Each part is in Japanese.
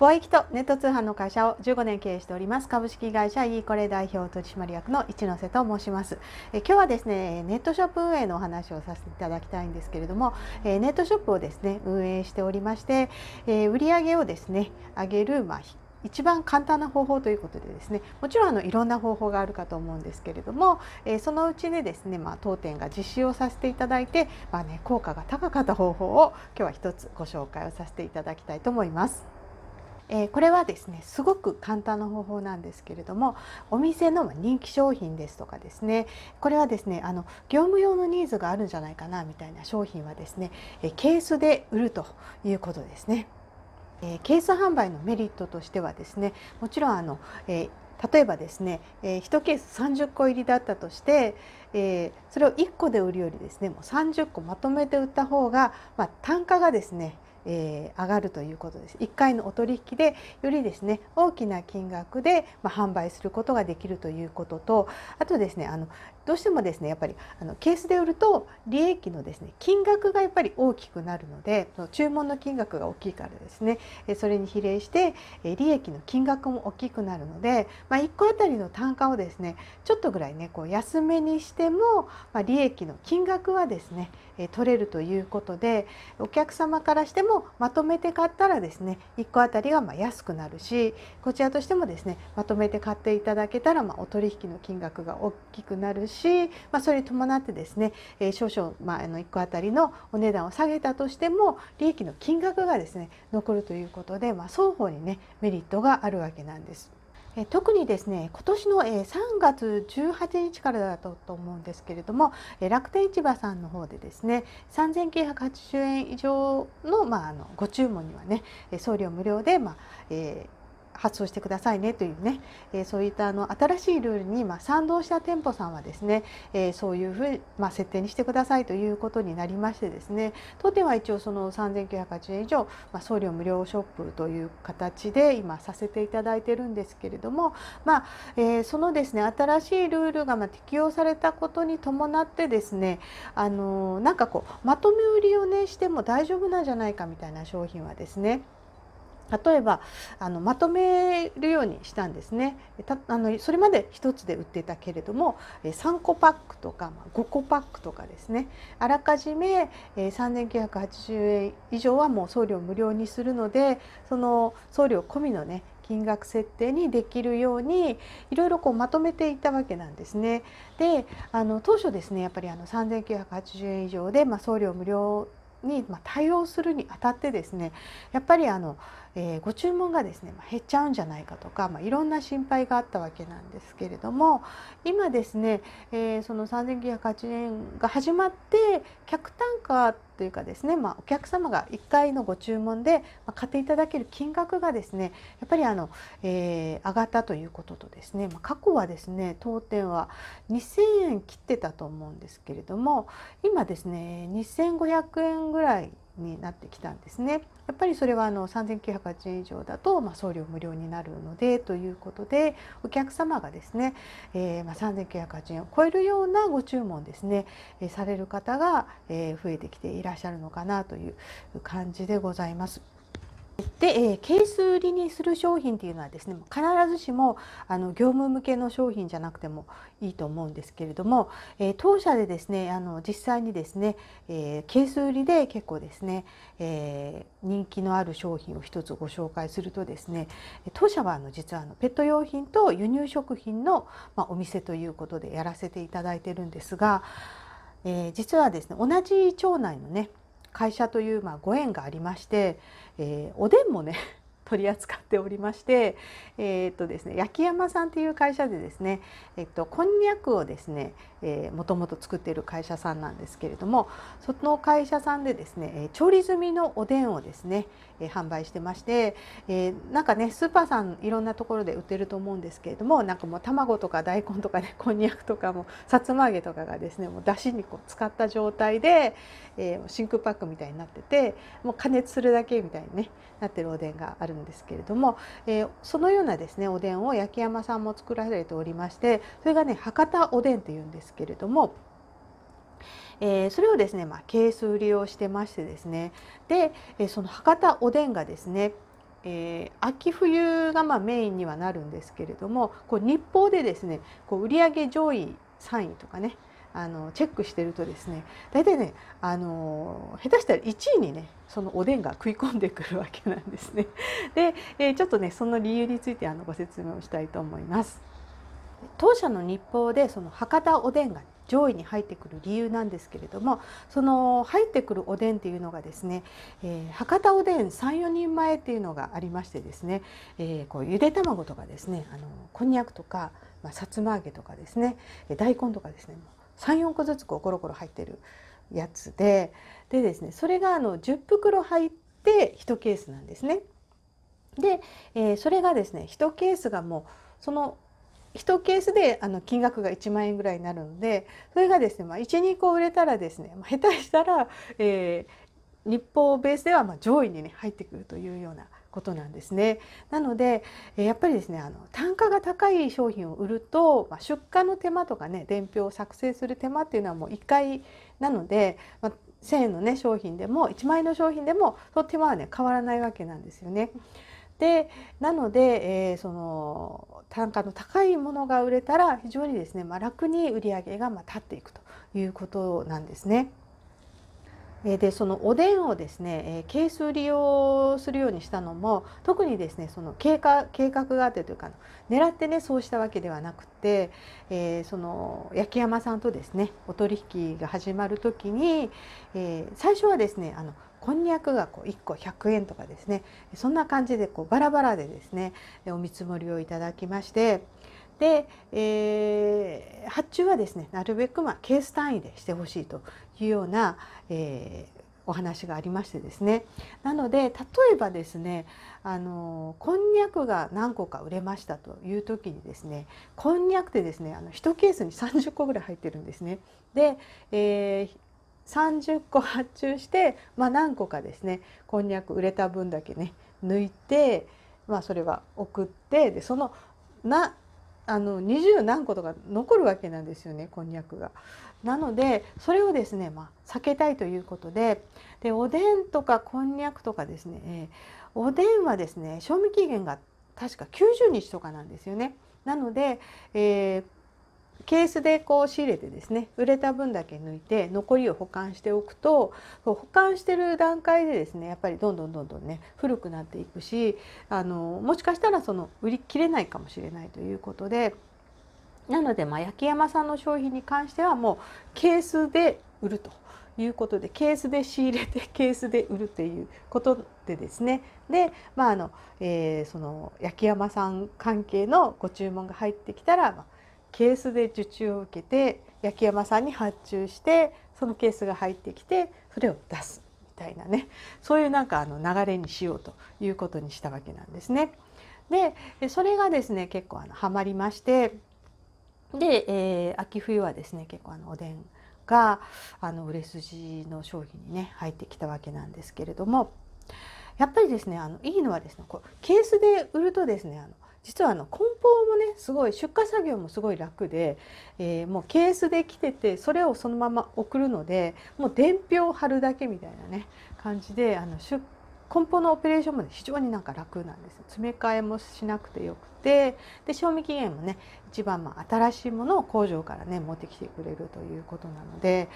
貿易とネット通販の会社を15年経営しております株式会社イーコレ代表取締役の一ノ瀬と申しますえ今日はですねネットショップ運営のお話をさせていただきたいんですけれどもえネットショップをですね運営しておりましてえ売上をですね上げるまあ一番簡単な方法ということでですねもちろんあのいろんな方法があるかと思うんですけれども、えー、そのうちでですね、まあ、当店が実施をさせていただいて、まあね、効果が高かった方法を今日は一つご紹介をさせていただきたいと思います。えー、これはですねすごく簡単な方法なんですけれどもお店の人気商品ですとかですねこれはですねあの業務用のニーズがあるんじゃないかなみたいな商品はですね、えケースで売るということですね。えケース販売のメリットとしてはですねもちろんあの、え例えばですね、え1ケース30個入りだったとして、えそれを1個で売るよりですねもう30個まとめて売った方が、まあ、単価がですねえー、上がるということです1回のお取引でよりですね大きな金額で、まあ、販売することができるということとあとですねあのどうしてもですねやっぱりあのケースで売ると利益のですね金額がやっぱり大きくなるので注文の金額が大きいからですねそれに比例して利益の金額も大きくなるので、まあ、1個あたりの単価をですねちょっとぐらいねこう安めにしても、まあ、利益の金額はですね取れるということでお客様からしてもまとめて買ったらですね1個あたりがま安くなるしこちらとしてもですねまとめて買っていただけたらまお取引の金額が大きくなるしし、まあ、それに伴ってですね、えー、少々、まあ、あの1個当たりのお値段を下げたとしても利益の金額がですね残るということで、まあ、双方にねメリットがあるわけなんです。特にですね今年の3月18日からだったと思うんですけれども楽天市場さんの方でですね3980円以上の,、まあ、あのご注文にはね送料無料で、まあえー発送してくださいねというね、えー、そういったあの新しいルールにま賛同した店舗さんはですね、えー、そういうふうにま設定にしてくださいということになりましてですね当店は一応その3980円以上、まあ、送料無料ショップという形で今させていただいてるんですけれども、まあ、えそのですね新しいルールがま適用されたことに伴ってですねあのなんかこうまとめ売りをねしても大丈夫なんじゃないかみたいな商品はですね例えばあのまとめるようにしたんですねたあのそれまで1つで売ってたけれども3個パックとか5個パックとかですねあらかじめ3980円以上はもう送料無料にするのでその送料込みのね金額設定にできるようにいろいろこうまとめていたわけなんですね。であの当初ですねやっぱりあの3980円以上で、まあ、送料無料に対応するにあたってですねやっぱりあの、えー、ご注文がですね減っちゃうんじゃないかとか、まあ、いろんな心配があったわけなんですけれども今ですね、えー、その3980円が始まって客価というかですね、まあ、お客様が1回のご注文で買っていただける金額がですねやっぱりあの、えー、上がったということとですね、まあ、過去はですね当店は2,000円切ってたと思うんですけれども今ですね2,500円ぐらいになってきたんですね。やっぱりそれはあの3980円以上だと、まあ、送料無料になるのでということでお客様がですね、えー、まあ3980円を超えるようなご注文ですね、えー、される方が、えー、増えてきていらっしゃるのかなという感じでございます。で、えー、ケース売りにする商品っていうのはですね必ずしもあの業務向けの商品じゃなくてもいいと思うんですけれども、えー、当社でですねあの実際にですね、えー、ケース売りで結構ですね、え人気のある商品を一つご紹介するとですね当社はあの実はあのペット用品と輸入食品の、まあ、お店ということでやらせていただいてるんですが、え実はですね同じ町内のね会社というまあご縁がありまして、えー、おでんもね 取り扱っておりまして、えー、っとですね、焼山さんという会社でですね、えっとこんにゃくをですね、もともと作っている会社さんなんですけれどもその会社さんでですね調理済みのおでんをですね販売してまして、えなんかねスーパーさんいろんなところで売ってると思うんですけれどもなんかもう卵とか大根とかね こんにゃくとかもさつま揚げとかがですねもうだしにこう使った状態で、え真空パックみたいになっててもう加熱するだけみたいに、ね、なってるおでんがあるんですけれども、えそのようなですねおでんを焼山さんも作られておりましてそれがね博多おでんっていうんですですけれども、えー、それをですね、まあ、ケース売りをしてましてですねで、えその博多おでんがですねえー、秋冬がまあメインにはなるんですけれどもこう日報でですねこう売上上位3位とかねあのチェックしてるとですね大体ねあの下手したら1位にねそのおでんが食い込んでくるわけなんですね。で、えー、ちょっとねその理由についてあのご説明をしたいと思います。当社の日報でその博多おでんが上位に入ってくる理由なんですけれどもその入ってくるおでんっていうのがですね、えー、博多おでん34人前っていうのがありましてですね、えー、こうゆで卵とかですねあのこんにゃくとか、まあ、さつま揚げとかですね大根とかですね34個ずつこうコロコロ入ってるやつででですねそれがあの10袋入って1ケースなんですね。で、えー、それがですね1ケースがもうその1ケースであの金額が1万円ぐらいになるのでそれがですね、まあ、12個売れたらですね、まあ、下手したら、えー、日報ベースではま上位に、ね、入ってくるというようなことなんですね。なのでやっぱりですねあの単価が高い商品を売ると、まあ、出荷の手間とかね伝票を作成する手間っていうのはもう1回なので、まあ、1,000円の、ね、商品でも1万円の商品でもその手間はね変わらないわけなんですよね。でなので、えー、その単価の高いものが売れたら非常にですね、まあ、楽に売り上げがまあ立っていくということなんですね。でそのおでんをですね係数利用するようにしたのも特にですねその計画計画があってというか狙ってねそうしたわけではなくて、えー、その焼き山さんとですねお取引が始まる時に、えー、最初はですねあのこんにゃくがこう1個100円とかですねそんな感じでこうバラバラでですねお見積もりをいただきましてで、えー、発注はですねなるべくまあケース単位でしてほしいというような、えー、お話がありましてですねなので例えばですねあのこんにゃくが何個か売れましたという時にですねこんにゃくってですねあの1ケースに30個ぐらい入ってるんですね。で、えー30個発注して、まあ、何個かですねこんにゃく売れた分だけね抜いて、まあ、それは送ってでそのなあの20何個とか残るわけなんですよねこんにゃくが。なのでそれをですね、まあ、避けたいということででおでんとかこんにゃくとかですね、えー、おでんはですね賞味期限が確か90日とかなんですよね。なので、えーケースでこう仕入れてですね売れた分だけ抜いて残りを保管しておくと保管してる段階でですねやっぱりどんどんどんどんね古くなっていくしあのもしかしたらその売り切れないかもしれないということでなのでまあ焼山さんの商品に関してはもうケースで売ると。いうことでケースで仕入れてケースで売るということで ですねで、まああのえー、その焼山さん関係のご注文が入ってきたら、まあ、ケースで受注を受けて焼き山さんに発注してそのケースが入ってきてそれを出すみたいなねそういうなんかあの流れにしようということにしたわけなんですね。でそれがですね結構あのハマりましてで、えー、秋冬はですね結構あのおでんがあの売れ筋の商品にね入ってきたわけなんですけれどもやっぱりですねあのいいのはですねこうケースで売るとですねあの実はあの梱包もねすごい出荷作業もすごい楽で、えー、もうケースで来ててそれをそのまま送るのでもう伝票を貼るだけみたいなね感じであの出梱包のオペレーションも非常になんか楽なんです詰め替えもしなくてよくてで賞味期限もね一番まあ新しいものを工場からね持ってきてくれるということなので、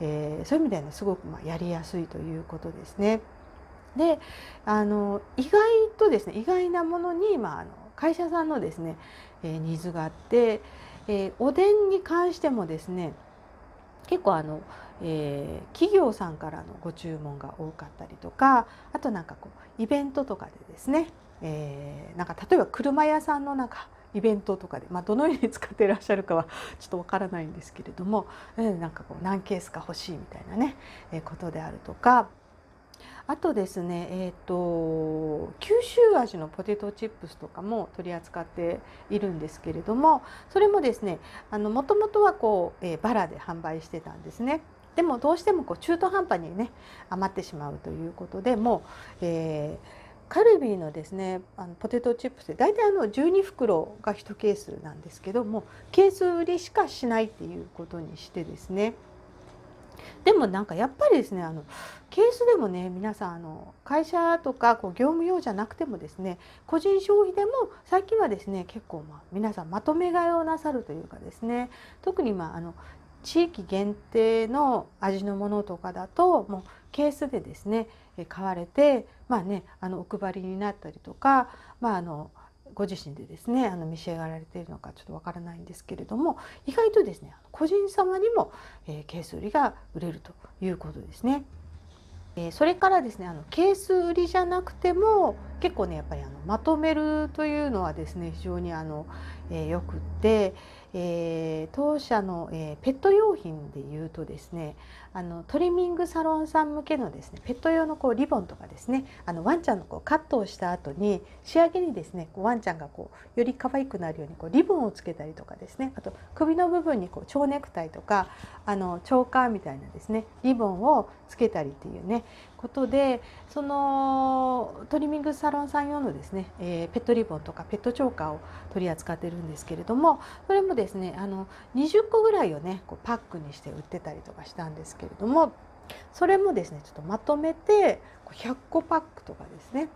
えー、そういう意味ではねすごくまあやりやすいということですね。であの意外とですね意外なものに、まあ、あの会社さんのですね、えニーズがあって、えおでんに関してもですね結構あの、えー、企業さんからのご注文が多かったりとかあとなんかこうイベントとかでですね、えー、なんか例えば車屋さんのなんかイベントとかで、まあ、どのように使っていらっしゃるかは ちょっとわからないんですけれども、うん、なんかこう何ケースか欲しいみたいなね、えー、ことであるとかあとですね、えーと、九州味のポテトチップスとかも取り扱っているんですけれどもそれもですねもともとはこう、えー、バラで販売してたんですね。でもどうしてもこう中途半端にね余ってしまうということでもう、えー、カルビーのですねあのポテトチップスで大体あの12袋が1ケースなんですけどもケース売りしかしないっていうことにしてですねでもなんかやっぱりですねあのケースでもね皆さんあの会社とかこう業務用じゃなくてもですね個人消費でも最近はですね結構まあ皆さんまとめ買いをなさるというかですね特にまああの地域限定の味のものとかだともうケースでですね買われてまあねあのお配りになったりとかまああのご自身でですねあの召し上がられているのかちょっとわからないんですけれども意外とですね個人様にも、えー、ケース売りが売れるということですね。えー、それからですねあのケース売りじゃなくても結構ねやっぱりあのまとめるというのはですね非常にあの、えー、よくって、えー、当社の、えー、ペット用品でいうとですねあのトリミングサロンさん向けのですねペット用のこうリボンとかですねあのワンちゃんのこうカットをした後に仕上げにですねこうワンちゃんがこうより可愛くなるようにこうリボンをつけたりとかですねあと首の部分にこう蝶ネクタイとかあのチョーカーみたいなですねリボンをつけたりっていうねことでそのトリミングサロンさん用のですね、えー、ペットリボンとかペットチョーカーを取り扱ってるんですけれどもそれもですねあの20個ぐらいをねこうパックにして売ってたりとかしたんですけれどもそれもですねちょっとまとめて100個パックとかですね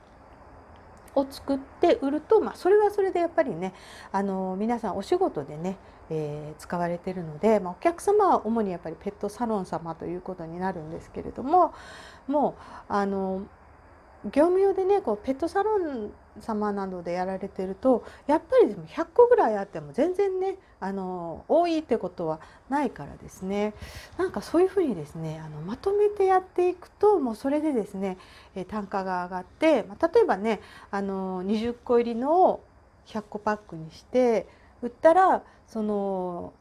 を作って売ると、まあ、それはそれでやっぱりねあの皆さんお仕事でね、えー、使われてるので、まあ、お客様は主にやっぱりペットサロン様ということになるんですけれどももうあの業務用でねこうペットサロン様などでやられてるとやっぱりでも100個ぐらいあっても全然ねあの多いってことはないからですねなんかそういうふうにですねあのまとめてやっていくともうそれでですね単価が上がって、まあ、例えばねあの20個入りのを100個パックにして売ったらその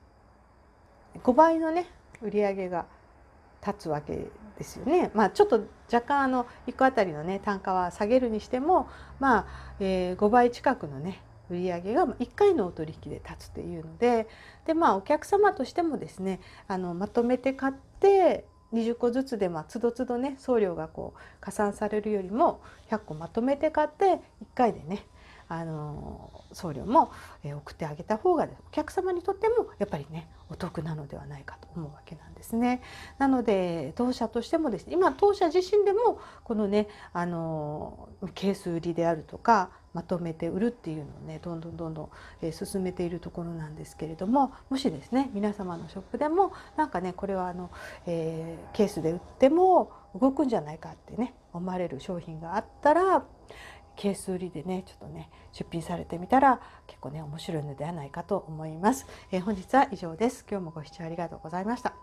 5倍のね売り上げが立つわけですよね、まあ、ちょっと若干あの1個あたりのね単価は下げるにしても、まあえ5倍近くのね売り上げが1回のお取引で立つっていうのでで、まあ、お客様としてもですねあのまとめて買って20個ずつでまあつどつどね送料がこう加算されるよりも100個まとめて買って1回でねあの送料も送ってあげた方がお客様にとってもやっぱりねお得なのではないかと思うわけなんですね。なので当社としてもですね今当社自身でもこのねあのケース売りであるとかまとめて売るっていうのをねどんどんどんどん、え進めているところなんですけれどももしですね皆様のショップでもなんかねこれはあの、えー、ケースで売っても動くんじゃないかってね思われる商品があったらケース売りでねちょっとね出品されてみたら結構ね面白いのではないかと思います、えー、本日は以上です今日もご視聴ありがとうございました